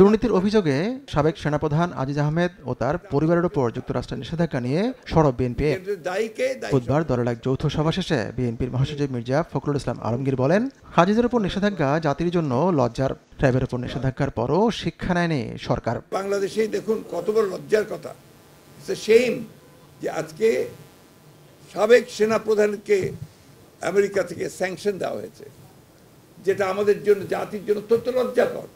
দুর্নীতির অভিযোগে সাবেক সেনাপ্রধান আজিজ আহমেদ ও তার পরিবারের উপর যুক্তরাষ্ট্রের নিষেধাজ্ঞা নিয়ে সরব বিএনপি বুধবার দলের এক যৌথ সভা শেষে বিএনপির মহাসচিব মির্জা ফখরুল ইসলাম আলমগীর বলেন হাজিজের উপর নিষেধাজ্ঞা জাতির জন্য লজ্জার ট্রাইবের উপর নিষেধাজ্ঞার পরও শিক্ষা নেয়নি সরকার বাংলাদেশে দেখুন কত বড় লজ্জার কথা সেম যে আজকে সাবেক সেনাপ্রধানকে আমেরিকা থেকে স্যাংশন দেওয়া হয়েছে যেটা আমাদের জন্য জাতির জন্য অত্যন্ত লজ্জাকর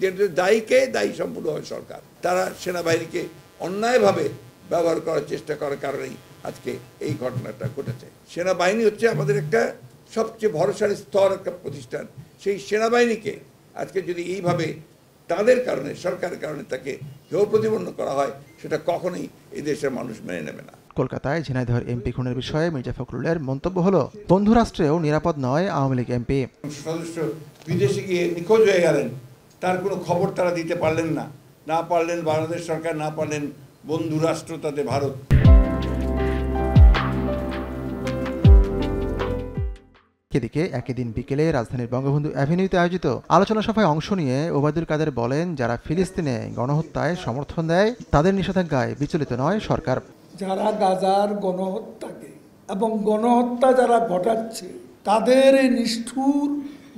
যেটা দায়ীকে দায়ী সম্পূর্ণ হয় সরকার তারা সেনাবাহিনীকে অন্যায়ভাবে ব্যবহার করার চেষ্টা করার কারণেই আজকে এই ঘটনাটা ঘটেছে সেনাবাহিনী হচ্ছে আমাদের একটা সবচেয়ে ভরসার স্তর একটা প্রতিষ্ঠান সেই সেনাবাহিনীকে আজকে যদি এইভাবে তাদের কারণে সরকারের কারণে তাকে হেয় প্রতিপন্ন করা হয় সেটা কখনোই এই দেশের মানুষ মেনে নেবে না কলকাতায় ঝিনাইদহের এমপি খুনের বিষয়ে মির্জা ফখরুলের মন্তব্য হল বন্ধুরাষ্ট্রেও নিরাপদ নয় আওয়ামী লীগ এমপি সদস্য বিদেশে গিয়ে নিখোঁজ হয়ে গেলেন তার কোনো খবর তারা দিতে পারলেন না না পারলেন বাংলাদেশ সরকার না পারলেন বন্ধুরাষ্ট্র তাতে ভারত এদিকে একই দিন বিকেলে রাজধানীর বঙ্গবন্ধু অ্যাভিনিউতে আয়োজিত আলোচনা সভায় অংশ নিয়ে ওবায়দুল কাদের বলেন যারা ফিলিস্তিনে গণহত্যায় সমর্থন দেয় তাদের নিষেধাজ্ঞায় বিচলিত নয় সরকার যারা গাজার গণহত্যাকে এবং গণহত্যা যারা ঘটাচ্ছে তাদের এই নিষ্ঠুর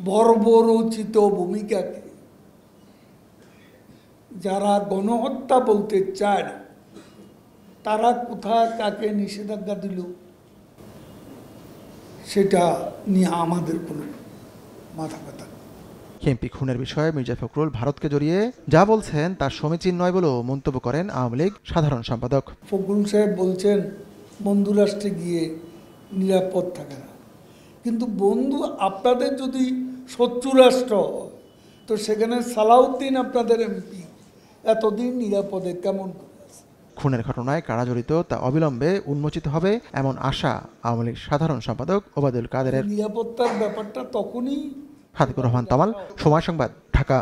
বর্বরচিত ভূমিকাকে যারা গণহত্যা বলতে চায় না তারা কোথায় কাকে নিষেধাজ্ঞা দিল সেটা নিয়ে আমাদের কোনো মাথা ব্যথা খেম্পি খুনের বিষয়ে মির্জা ফখরুল ভারতকে জড়িয়ে যা বলছেন তার সমীচীন নয় বলেও মন্তব্য করেন আওয়ামী লীগ সাধারণ সম্পাদক ফখরুল সাহেব বলছেন বন্ধু রাষ্ট্রে গিয়ে নিরাপদ থাকে না কিন্তু বন্ধু আপনাদের যদি শত্রু রাষ্ট্র তো সেখানে সালাউদ্দিন আপনাদের এমপি এতদিন নিরাপদে কেমন খুনের ঘটনায় কারা জড়িত তা অবিলম্বে উন্মোচিত হবে এমন আশা আওয়ামী লীগ সাধারণ সম্পাদক ওবায়দুল কাদের নিরাপত্তার ব্যাপারটা তখনই হাতিকুর রহমান তামাল সময় সংবাদ ঢাকা